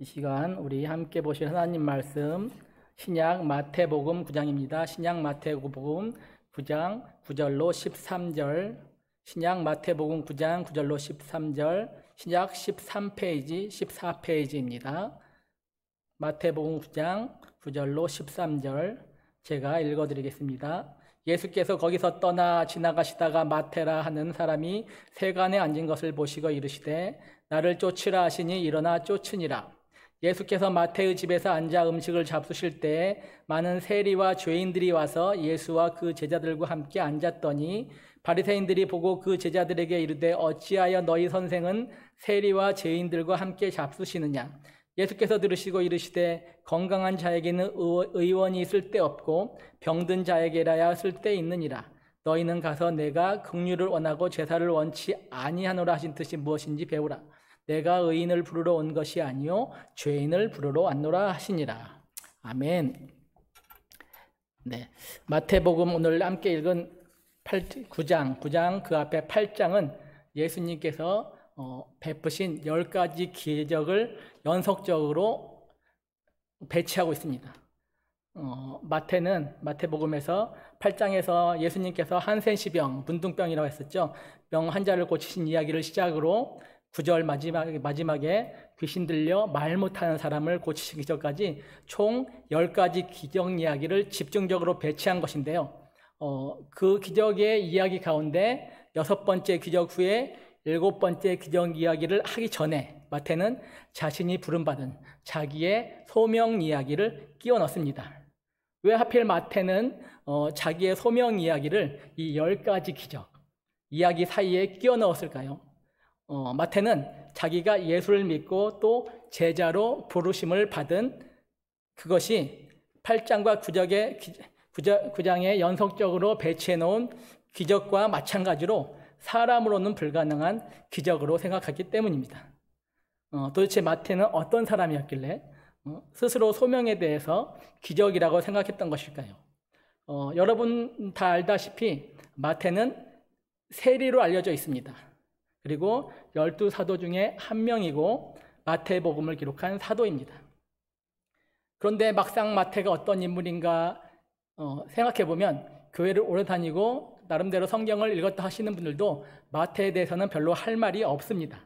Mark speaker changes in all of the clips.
Speaker 1: 이 시간 우리 함께 보실 하나님 말씀 신약 마태복음 9장입니다. 신약 마태복음 9장 9절로 13절 신약 마태복음 9장 9절로 13절 신약 13페이지 14페이지입니다. 마태복음 9장 9절로 13절 제가 읽어 드리겠습니다. 예수께서 거기서 떠나 지나가시다가 마태라 하는 사람이 세간에 앉은 것을 보시고 이르시되 나를 쫓으라 하시니 일어나 쫓으니라 예수께서 마태의 집에서 앉아 음식을 잡수실 때 많은 세리와 죄인들이 와서 예수와 그 제자들과 함께 앉았더니 바리새인들이 보고 그 제자들에게 이르되 어찌하여 너희 선생은 세리와 죄인들과 함께 잡수시느냐 예수께서 들으시고 이르시되 건강한 자에게는 의원이 쓸데 없고 병든 자에게라야 쓸데 있느니라 너희는 가서 내가 긍휼을 원하고 제사를 원치 아니하노라 하신 뜻이 무엇인지 배우라 내가 의인을 부르러 온 것이 아니요 죄인을 부르러 왔노라 하시니라. 아멘. 네. 마태복음 오늘 함께 읽은 8, 9장, 9장 그 앞에 8장은 예수님께서 어, 베푸신 10가지 기적을 연속적으로 배치하고 있습니다. 어, 마태는 마태복음에서 8장에서 예수님께서 한센시병, 문둥병이라고 했었죠. 병 환자를 고치신 이야기를 시작으로 9절 마지막, 마지막에 귀신 들려 말 못하는 사람을 고치시기 전까지 총 10가지 기적 이야기를 집중적으로 배치한 것인데요. 어, 그 기적의 이야기 가운데 여섯 번째 기적 후에 일곱 번째 기적 이야기를 하기 전에 마태는 자신이 부름받은 자기의 소명 이야기를 끼워 넣습니다. 왜 하필 마태는 어, 자기의 소명 이야기를 이 열 가지 기적 이야기 사이에 끼워 넣었을까요? 어, 마태는 자기가 예수를 믿고 또 제자로 부르심을 받은 그것이 8장과 9장의, 9장에 연속적으로 배치해 놓은 기적과 마찬가지로 사람으로는 불가능한 기적으로 생각하기 때문입니다. 어, 도대체 마태는 어떤 사람이었길래 어, 스스로 소명에 대해서 기적이라고 생각했던 것일까요? 어, 여러분 다 알다시피 마태는 세리로 알려져 있습니다. 그리고 열두 사도 중에 한 명이고 마태복음을 기록한 사도입니다. 그런데 막상 마태가 어떤 인물인가 어, 생각해 보면 교회를 오래 다니고 나름대로 성경을 읽었다 하시는 분들도 마태에 대해서는 별로 할 말이 없습니다.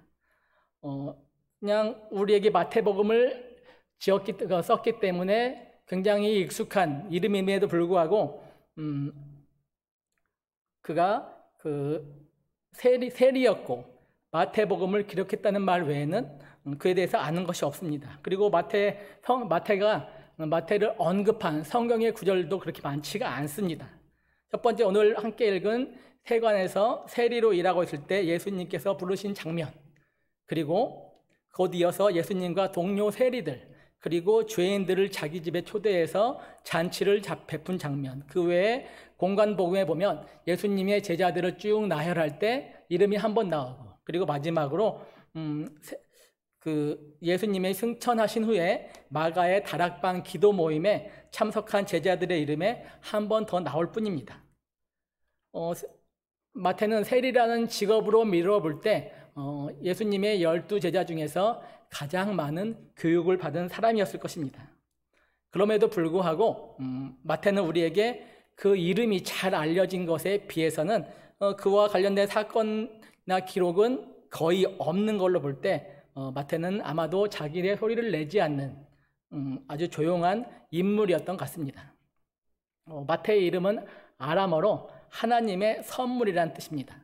Speaker 1: 어, 그냥 우리에게 마태복음을 지었기, 어, 썼기 때문에 굉장히 익숙한 이름임에도 불구하고 음, 그가 그 세리, 세리였고 마태복음을 기록했다는 말 외에는 음, 그에 대해서 아는 것이 없습니다. 그리고 마태 성 마태가 음, 마태를 언급한 성경의 구절도 그렇게 많지가 않습니다. 첫 번째 오늘 함께 읽은 세관에서 세리로 일하고 있을 때 예수님께서 부르신 장면 그리고 곧 이어서 예수님과 동료 세리들 그리고 죄인들을 자기 집에 초대해서 잔치를 베푼 장면 그 외에 공간복음에 보면 예수님의 제자들을 쭉 나열할 때 이름이 한 번 나오고 그리고 마지막으로 음, 그 예수님의 승천하신 후에 마가의 다락방 기도 모임에 참석한 제자들의 이름에 한 번 더 나올 뿐입니다. 어, 마태는 세리라는 직업으로 미뤄볼 때 어, 예수님의 열두 제자 중에서 가장 많은 교육을 받은 사람이었을 것입니다. 그럼에도 불구하고 음, 마태는 우리에게 그 이름이 잘 알려진 것에 비해서는 어, 그와 관련된 사건 기록은 거의 없는 걸로 볼때 어, 마태는 아마도 자기의 소리를 내지 않는 음, 아주 조용한 인물이었던 것 같습니다. 어, 마태의 이름은 아람어로 하나님의 선물이라는 뜻입니다.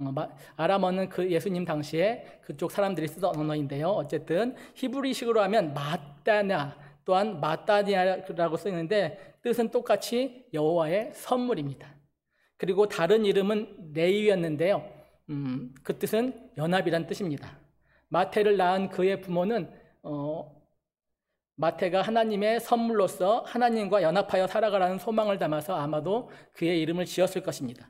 Speaker 1: 어, 마, 아람어는 그 예수님 당시에 그쪽 사람들이 쓰던 언어인데요. 어쨌든 히브리식으로 하면 마따냐 또한 마따냐라고 쓰이는데 뜻은 똑같이 여호와의 선물입니다. 그리고 다른 이름은 레이였는데요. 음, 그 뜻은 연합이란 뜻입니다. 마태를 낳은 그의 부모는 어, 마태가 하나님의 선물로서 하나님과 연합하여 살아가라는 소망을 담아서 아마도 그의 이름을 지었을 것입니다.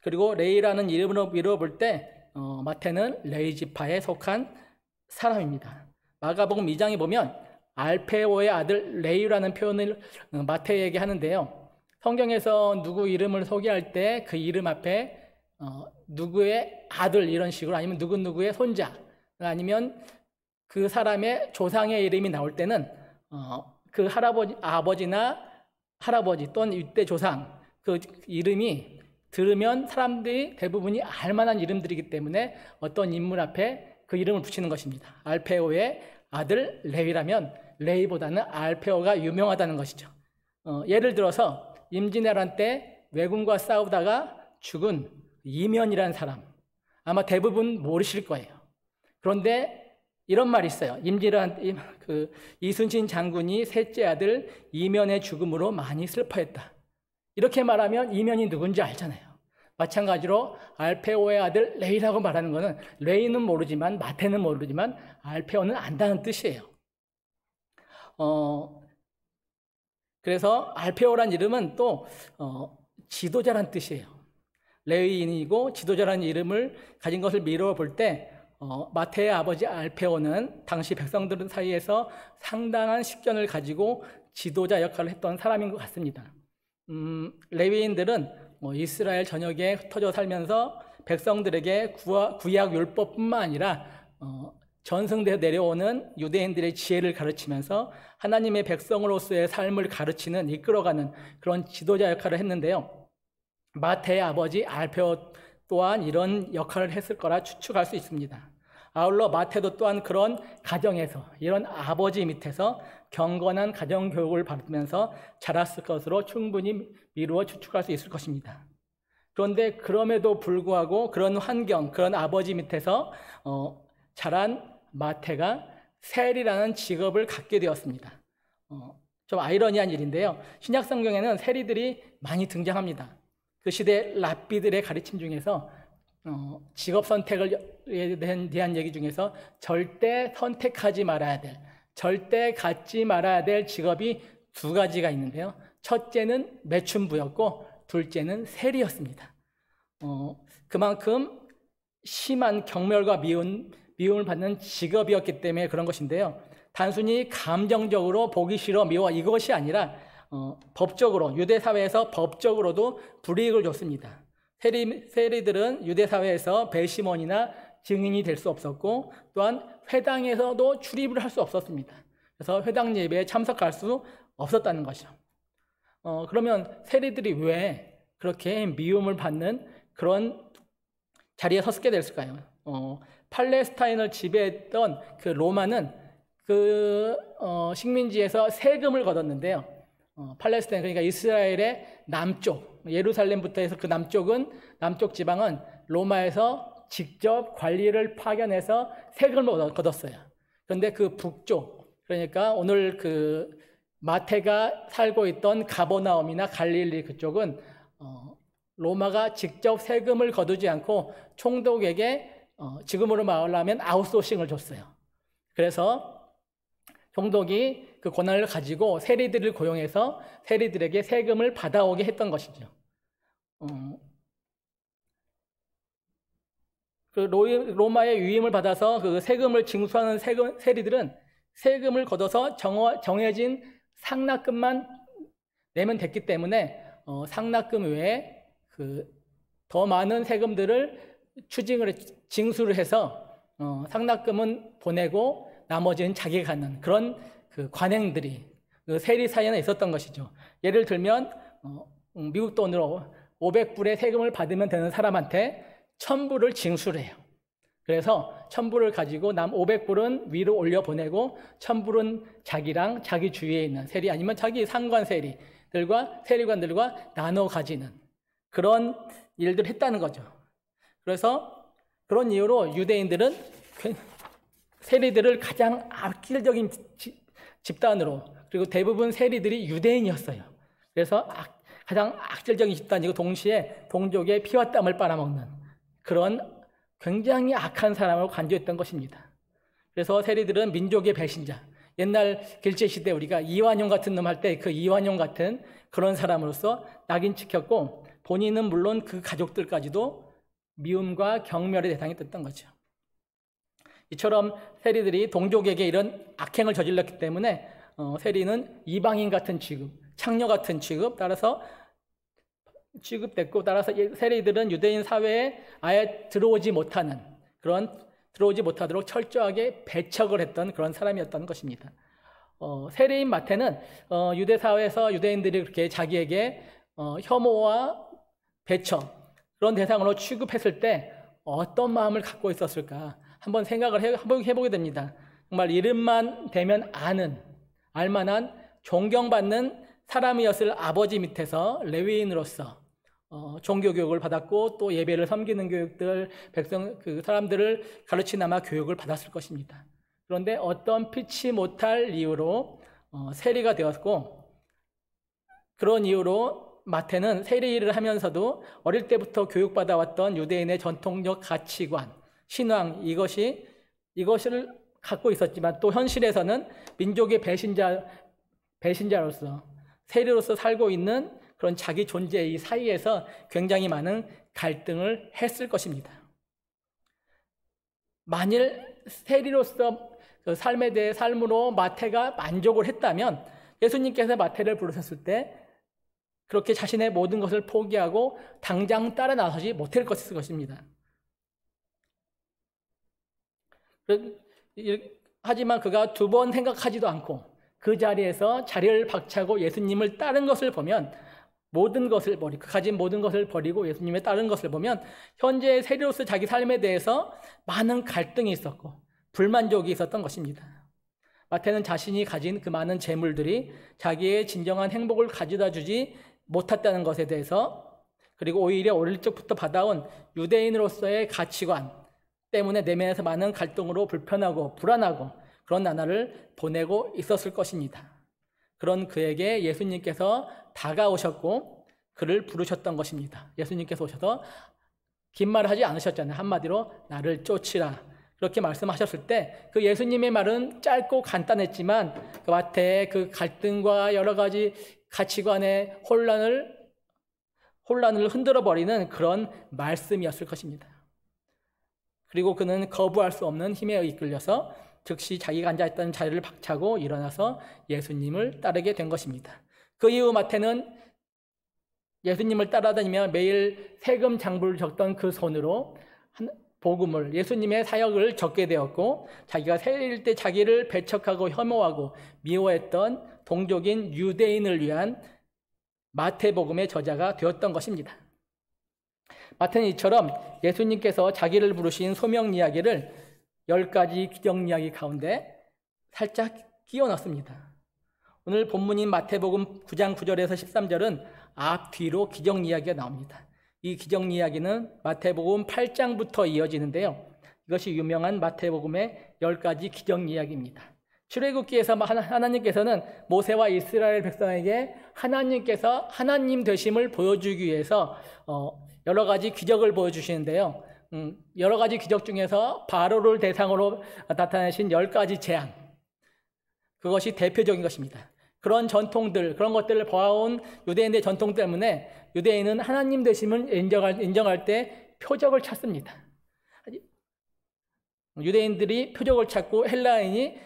Speaker 1: 그리고 레이라는 이름으로 미뤄볼 때 어, 마태는 레이지파에 속한 사람입니다. 마가복음 2장에 보면 알페오의 아들 레이라는 표현을 어, 마태에게 하는데요. 성경에서 누구 이름을 소개할 때 그 이름 앞에 어, 누구의 아들 이런 식으로 아니면 누구누구의 손자 아니면 그 사람의 조상의 이름이 나올 때는 어, 그 할아버지 아버지나 할아버지 또는 이대 조상 그 이름이 들으면 사람들이 대부분이 알만한 이름들이기 때문에 어떤 인물 앞에 그 이름을 붙이는 것입니다. 알페오의 아들 레위라면 레이보다는 알페오가 유명하다는 것이죠. 어, 예를 들어서 임진왜란 때 왜군과 싸우다가 죽은 이면이라는 사람 아마 대부분 모르실 거예요. 그런데 이런 말이 있어요. 임진란 그 이순신 장군이 셋째 아들 이면의 죽음으로 많이 슬퍼했다. 이렇게 말하면 이면이 누군지 알잖아요. 마찬가지로 알페오의 아들 레이라고 말하는 것은 레이는 모르지만 마테는 모르지만 알페오는 안다는 뜻이에요. 어, 그래서 알페오란 이름은 또 어, 지도자란 뜻이에요. 레위인이고 지도자라는 이름을 가진 것을 미루어 볼때 어, 마태의 아버지 알페오는 당시 백성들 은 사이에서 상당한 식견을 가지고 지도자 역할을 했던 사람인 것 같습니다. 음, 레위인들은 뭐 이스라엘 전역에 흩어져 살면서 백성들에게 구 구약 율법뿐만 아니라 어, 전승돼서 내려오는 유대인들의 지혜를 가르치면서 하나님의 백성으로서의 삶을 가르치는 이끌어가는 그런 지도자 역할을 했는데요. 마태의 아버지 알페오 또한 이런 역할을 했을 거라 추측할 수 있습니다. 아울러 마태도 또한 그런 가정에서 이런 아버지 밑에서 경건한 가정 교육을 받으면서 자랐을 것으로 충분히 미루어 추측할 수 있을 것입니다. 그런데 그럼에도 불구하고 그런 환경, 그런 아버지 밑에서 어, 자란 마태가 셀이라는 직업을 갖게 되었습니다. 어, 좀 아이러니한 일인데요. 신약성경에는 세리들이 많이 등장합니다. 그 시대 랍비들의 가르침 중에서 어, 직업 선택을 대한 얘기 중에서 절대 선택하지 말아야 될, 절대 갖지 말아야 될 직업이 두 가지가 있는데요. 첫째는 매춘부였고 둘째는 세리였습니다. 어, 그만큼 심한 경멸과 미움, 미움을 받는 직업이었기 때문에 그런 것인데요. 단순히 감정적으로 보기 싫어 미워 이것이 아니라 어, 법적으로 유대 사회에서 법적으로도 불이익을 줬습니다. 세리, 세리들은 유대 사회에서 배심원이나 증인이 될 수 없었고 또한 회당에서도 출입을 할 수 없었습니다. 그래서 회당 예배에 참석할 수 없었다는 것이죠. 어, 그러면 세리들이 왜 그렇게 미움을 받는 그런 자리에 섰게 됐을까요? 어, 팔레스타인을 지배했던 그 로마는 그 어, 식민지에서 세금을 걷었는데요. 어, 팔레스타인 그러니까 이스라엘의 남쪽 예루살렘부터 해서 그 남쪽은 남쪽 지방은 로마에서 직접 관리를 파견해서 세금을 거었어요 뭐 그런데 그 북쪽 그러니까 오늘 그 마태가 살고 있던 가버나움이나 갈릴리 그쪽은 어, 로마가 직접 세금을 거두지 않고 총독에게 어, 지금으로 말하면 아웃소싱을 줬어요. 그래서 총독이 그 권한을 가지고 세리들을 고용해서 세리들에게 세금을 받아오게 했던 것이죠. 어, 그 로마의 위임을 받아서 그 세금을 징수하는 세금, 세리들은 세금을 걷어서 정 정해진 상납금만 내면 됐기 때문에 어, 상납금 외에 그더 많은 세금들을 추징을 징수를 해서 어, 상납금은 보내고 나머지는 자기가 갖는 그런 그 관행들이 그 세리 사이에는 있었던 것이죠. 예를 들면 어, 음, 미국 돈으로 500불의 세금을 받으면 되는 사람한테 1000불을 징수해요. 그래서 1000불을 가지고 남 500불은 위로 올려 보내고 1000불은 자기랑 자기 주위에 있는 세리 아니면 자기 상관 세리들과 세리관들과 나눠 가지는 그런 일들을 했다는 거죠. 그래서 그런 이유로 유대인들은 그 세리들을 가장 악질적인 집단으로 그리고 대부분 세리들이 유대인이었어요. 그래서 가장 악질적인 집단이고 동시에 동족의 피와 땀을 빨아먹는 그런 굉장히 악한 사람으로 간주했던 것입니다. 그래서 세리들은 민족의 배신자. 옛날 길제 시대 우리가 이완용 같은 놈 할 때 그 이완용 같은 그런 사람으로서 낙인 찍혔고 본인은 물론 그 가족들까지도 미움과 경멸의 대상이 됐던 거죠. 이처럼 세리들이 동족에게 이런 악행을 저질렀기 때문에 어, 세리는 이방인 같은 취급, 창녀 같은 취급, 따라서 취급됐고 따라서 예, 세리들은 유대인 사회에 아예 들어오지 못하는 그런 들어오지 못하도록 철저하게 배척을 했던 그런 사람이었던 것입니다. 어, 세리인 마태는 어, 유대 사회에서 유대인들이 그렇게 자기에게 어, 혐오와 배척 그런 대상으로 취급했을 때 어떤 마음을 갖고 있었을까? 한번 생각을 해, 보게 됩니다. 정말 이름만 되면 아는, 알만한 존경받는 사람이었을 아버지 밑에서 레위인으로서 어, 종교 교육을 받았고 또 예배를 섬기는 교육들, 백성 그 사람들을 가르치나마 교육을 받았을 것입니다. 그런데 어떤 피치 못할 이유로 어, 세리가 되었고 그런 이유로 마태는 세리 일을 하면서도 어릴 때부터 교육받아왔던 유대인의 전통적 가치관, 신앙 이것이 이것을 갖고 있었지만 또 현실에서는 민족의 배신자 배신자로서 세리로서 살고 있는 그런 자기 존재 의 사이에서 굉장히 많은 갈등을 했을 것입니다. 만일 세리로서 그 삶에 대해 삶으로 마태가 만족을 했다면 예수님께서 마태를 부르셨을 때 그렇게 자신의 모든 것을 포기하고 당장 따라 나서지 못할 것일 것입니다. 하지만 그가 두 번 생각하지도 않고 그 자리에서 자리를 박차고 예수님을 따른 것을 보면 모든 것을 버리고 가진 모든 것을 버리고 예수님의 따른 것을 보면 현재의 세리로서 자기 삶에 대해서 많은 갈등이 있었고 불만족이 있었던 것입니다. 마태는 자신이 가진 그 많은 재물들이 자기의 진정한 행복을 가져다 주지 못했다는 것에 대해서 그리고 오히려 어릴 적부터 받아온 유대인으로서의 가치관 때문에 내면에서 많은 갈등으로 불편하고 불안하고 그런 나날을 보내고 있었을 것입니다. 그런 그에게 예수님께서 다가오셨고 그를 부르셨던 것입니다. 예수님께서 오셔서 긴 말을 하지 않으셨잖아요. 한마디로 나를 쫓으라. 그렇게 말씀하셨을 때 그 예수님의 말은 짧고 간단했지만 그 밭에 그 갈등과 여러 가지 가치관의 혼란을 혼란을 흔들어 버리는 그런 말씀이었을 것입니다. 그리고 그는 거부할 수 없는 힘에 이끌려서 즉시 자기가 앉아있던 자리를 박차고 일어나서 예수님을 따르게 된 것입니다. 그 이후 마태는 예수님을 따라다니며 매일 세금 장부를 적던 그 손으로 복음을 예수님의 사역을 적게 되었고 자기가 세일 때 자기를 배척하고 혐오하고 미워했던 동족인 유대인을 위한 마태복음의 저자가 되었던 것입니다. 마태는 이처럼 예수님께서 자기를 부르신 소명 이야기를 열 가지 기적 이야기 가운데 살짝 끼워 넣습니다. 오늘 본문인 마태복음 9장 9절에서 13절은 앞뒤로 기적 이야기가 나옵니다. 이 기적 이야기는 마태복음 8장부터 이어지는데요. 이것이 유명한 마태복음의 열 가지 기적 이야기입니다. 출애굽기에서 하나님께서는 모세와 이스라엘 백성에게 하나님께서 하나님 되심을 보여주기 위해서 어, 여러 가지 기적을 보여주시는데요. 음, 여러 가지 기적 중에서 바로를 대상으로 나타내신 열 가지 재앙. 그것이 대표적인 것입니다. 그런 전통들, 그런 것들을 봐온 유대인의 전통 때문에 유대인은 하나님 되심을 인정할, 인정할 때 표적을 찾습니다. 유대인들이 표적을 찾고 헬라인이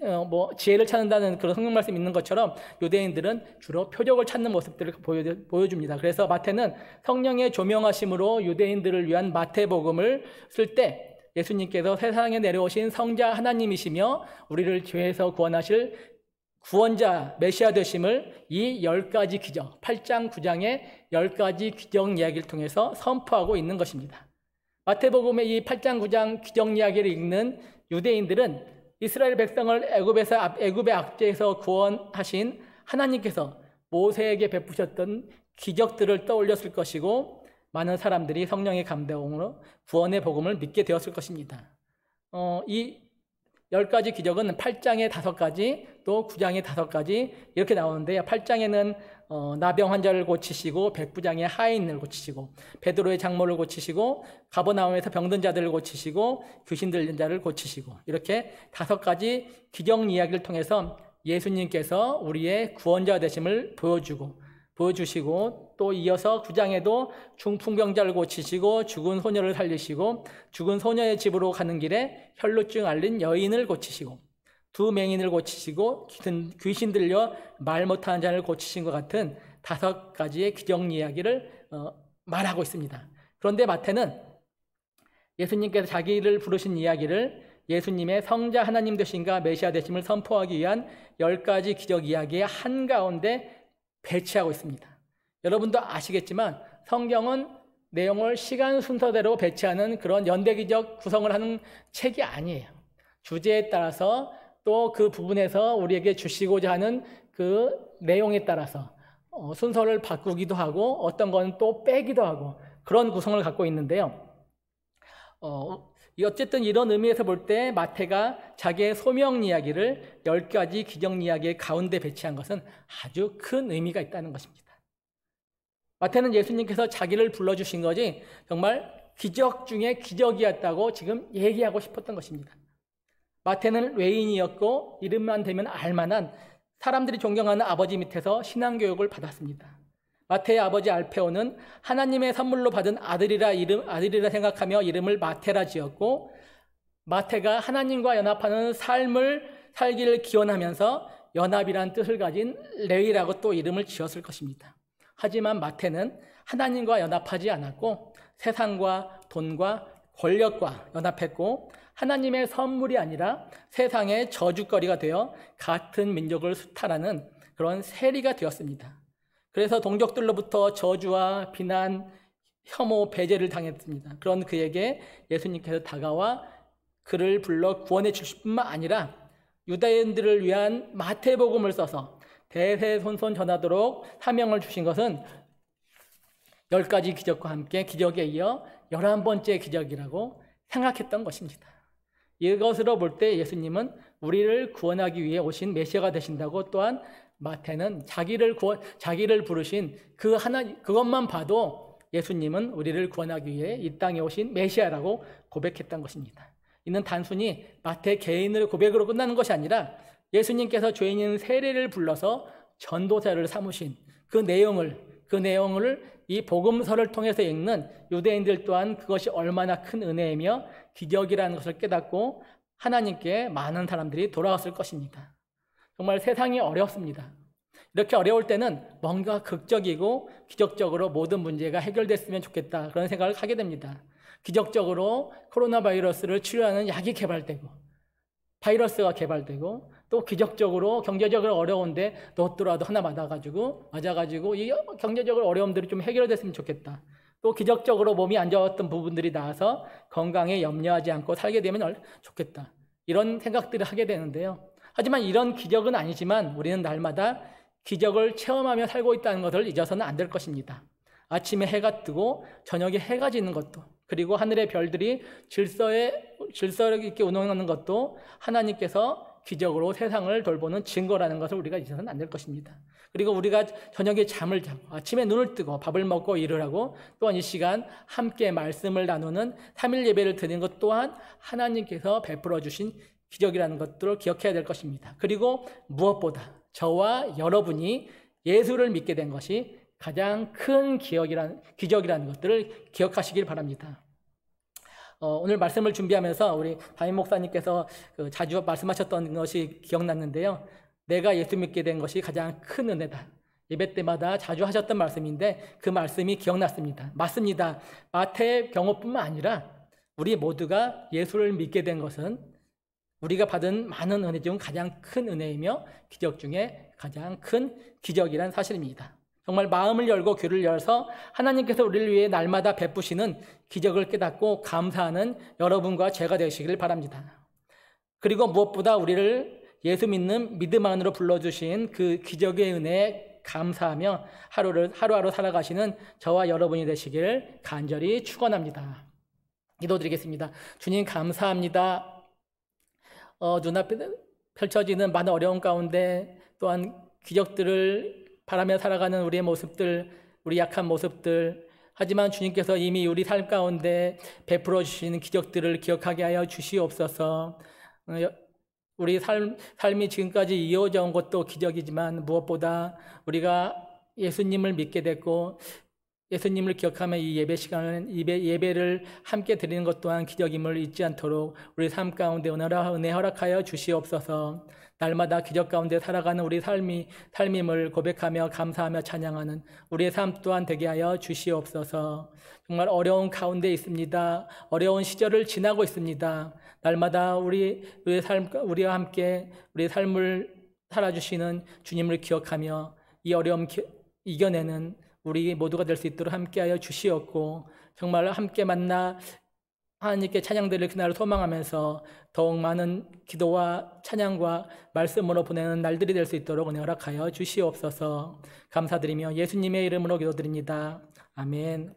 Speaker 1: 어, 뭐 지혜를 찾는다는 그런 성경 말씀 있는 것처럼 유대인들은 주로 표적을 찾는 모습들을 보여, 줍니다 그래서 마태는 성령의 조명하심으로 유대인들을 위한 마태복음을 쓸 때 예수님께서 세상에 내려오신 성자 하나님이시며 우리를 죄에서 구원하실 구원자 메시아 되심을 이열 가지 기적, 8장 9장의 열 가지 기적 이야기를 통해서 선포하고 있는 것입니다. 마태복음의 이 8장 9장 기적 이야기를 읽는 유대인들은 이스라엘 백성을 애굽에서 애굽의 악재에서 구원하신 하나님께서 모세에게 베푸셨던 기적들을 떠올렸을 것이고 많은 사람들이 성령의 감동으로 구원의 복음을 믿게 되었을 것입니다. 어, 이1가지 기적은 8장에 5가지 또 9장에 5가지 이렇게 나오는데요. 8장에는 어, 나병 환자를 고치시고 백부장의 하인을 고치시고 베드로의 장모를 고치시고 가버나움에서 병든 자들을 고치시고 귀신 들린 자를 고치시고 이렇게 다섯 가지 기경 이야기를 통해서 예수님께서 우리의 구원자 되심을 보여주고 보여주시고 또 이어서 구장에도 중풍병자를 고치시고 죽은 소녀를 살리시고 죽은 소녀의 집으로 가는 길에 혈루증 알린 여인을 고치시고 두 맹인을 고치시고 귀신 들려 말 못하는 자를 고치신 것 같은 다섯 가지의 기적 이야기를 어, 말하고 있습니다. 그런데 마태는 예수님께서 자기를 부르신 이야기를 예수님의 성자 하나님 되신가 메시아 되심을 선포하기 위한 열 가지 기적 이야기의 한가운데 배치하고 있습니다. 여러분도 아시겠지만 성경은 내용을 시간 순서대로 배치하는 그런 연대기적 구성을 하는 책이 아니에요. 주제에 따라서 또그 부분에서 우리에게 주시고자 하는 그 내용에 따라서 어, 순서를 바꾸기도 하고 어떤 건 또 빼기도 하고 그런 구성을 갖고 있는데요. 어, 어쨌든 이런 의미에서 볼 때 마태가 자기의 소명 이야기를 10가지 기적 이야기의 가운데 배치한 것은 아주 큰 의미가 있다는 것입니다. 마태는 예수님께서 자기를 불러주신 거지 정말 기적 중에 기적이었다고 지금 얘기하고 싶었던 것입니다. 마태는 외인이었고 이름만 되면 알만한 사람들이 존경하는 아버지 밑에서 신앙교육을 받았습니다. 마태의 아버지 알페오는 하나님의 선물로 받은 아들이라 이름 아들이라 생각하며 이름을 마태라 지었고 마태가 하나님과 연합하는 삶을 살기를 기원하면서 연합이란 뜻을 가진 레위라고 또 이름을 지었을 것입니다. 하지만 마태는 하나님과 연합하지 않았고 세상과 돈과 권력과 연합했고 하나님의 선물이 아니라 세상의 저주거리가 되어 같은 민족을 수탈하는 그런 세리가 되었습니다. 그래서 동족들로부터 저주와 비난, 혐오, 배제를 당했습니다. 그런 그에게 예수님께서 다가와 그를 불러 구원해 주실 뿐만 아니라 유대인들을 위한 마태복음을 써서 대세손손 전하도록 사명을 주신 것은 열가지 기적과 함께 기적에 이어 열한 번째 기적이라고 생각했던 것입니다. 이것으로 볼 때 예수님은 우리를 구원하기 위해 오신 메시아가 되신다고 또한 마태는 자기를 구원, 자기를 부르신 그 하나 그것만 봐도 예수님은 우리를 구원하기 위해 이 땅에 오신 메시아라고 고백했던 것입니다. 이는 단순히 마태 개인을 고백으로 끝나는 것이 아니라 예수님께서 죄인인 세례를 불러서 전도자를 삼으신 그 내용을 그 내용을 이 복음서를 통해서 읽는 유대인들 또한 그것이 얼마나 큰 은혜이며 기적이라는 것을 깨닫고 하나님께 많은 사람들이 돌아왔을 것입니다. 정말 세상이 어렵습니다. 이렇게 어려울 때는 뭔가 극적이고 기적적으로 모든 문제가 해결됐으면 좋겠다 그런 생각을 하게 됩니다. 기적적으로 코로나 바이러스를 치료하는 약이 개발되고 바이러스가 개발되고 또 기적적으로 경제적으로 어려운데 넣더라도 하나 맞아가지고 맞아가지고 이 경제적으로 어려움들이 좀 해결됐으면 좋겠다. 또 기적적으로 몸이 안 좋았던 부분들이 나와서 건강에 염려하지 않고 살게 되면 좋겠다. 이런 생각들을 하게 되는데요. 하지만 이런 기적은 아니지만 우리는 날마다 기적을 체험하며 살고 있다는 것을 잊어서는 안 될 것입니다. 아침에 해가 뜨고 저녁에 해가 지는 것도 그리고 하늘의 별들이 질서에 질서 있게 운행하는 것도 하나님께서 기적으로 세상을 돌보는 증거라는 것을 우리가 잊어서는 안 될 것입니다. 그리고 우리가 저녁에 잠을 자고 아침에 눈을 뜨고 밥을 먹고 일을 하고 또한 이 시간 함께 말씀을 나누는 3일 예배를 드리는 것 또한 하나님께서 베풀어 주신 기적이라는 것들을 기억해야 될 것입니다. 그리고 무엇보다 저와 여러분이 예수를 믿게 된 것이 가장 큰기억이라는 기적이라는 것들을 기억하시길 바랍니다. 어, 오늘 말씀을 준비하면서 우리 담임 목사님께서 그 자주 말씀하셨던 것이 기억났는데요. 내가 예수 믿게 된 것이 가장 큰 은혜다. 예배 때마다 자주 하셨던 말씀인데 그 말씀이 기억났습니다. 맞습니다. 마태의 경호뿐만 아니라 우리 모두가 예수를 믿게 된 것은 우리가 받은 많은 은혜 중 가장 큰 은혜이며 기적 중에 가장 큰 기적이란 사실입니다. 정말 마음을 열고 귀를 열서 어 하나님께서 우리를 위해 날마다 베푸시는 기적을 깨닫고 감사하는 여러분과 제가 되시길 바랍니다. 그리고 무엇보다 우리를 예수 믿는 믿음 안으로 불러주신 그 기적의 은혜에 감사하며 하루를 하루하루 살아가시는 저와 여러분이 되시길 간절히 축원합니다. 기도드리겠습니다. 주님 감사합니다. 어, 눈앞에 펼쳐지는 많은 어려움 가운데 또한 기적들을 바라며 살아가는 우리의 모습들, 우리 약한 모습들, 하지만 주님께서 이미 우리 삶 가운데 베풀어 주시는 기적들을 기억하게 하여 주시옵소서. 어, 우리 삶, 삶이 지금까지 이어져 온 것도 기적이지만 무엇보다 우리가 예수님을 믿게 됐고 예수님을 기억하며 이 예배 시간은 예배, 예배를 함께 드리는 것 또한 기적임을 잊지 않도록 우리 삶 가운데 은혜 허락하여 주시옵소서. 날마다 기적 가운데 살아가는 우리 삶이 삶임을 고백하며 감사하며 찬양하는 우리의 삶 또한 되게 하여 주시옵소서. 정말 어려운 가운데 있습니다. 어려운 시절을 지나고 있습니다. 날마다 우리 우리 삶 우리와 함께 우리 삶을 살아주시는 주님을 기억하며 이 어려움 기, 이겨내는 우리 모두가 될 수 있도록 함께하여 주시었고 정말 함께 만나 하나님께 찬양드릴 그날을 소망하면서 더욱 많은 기도와 찬양과 말씀으로 보내는 날들이 될 수 있도록 은혜 허락하여 주시옵소서 감사드리며 예수님의 이름으로 기도드립니다. 아멘.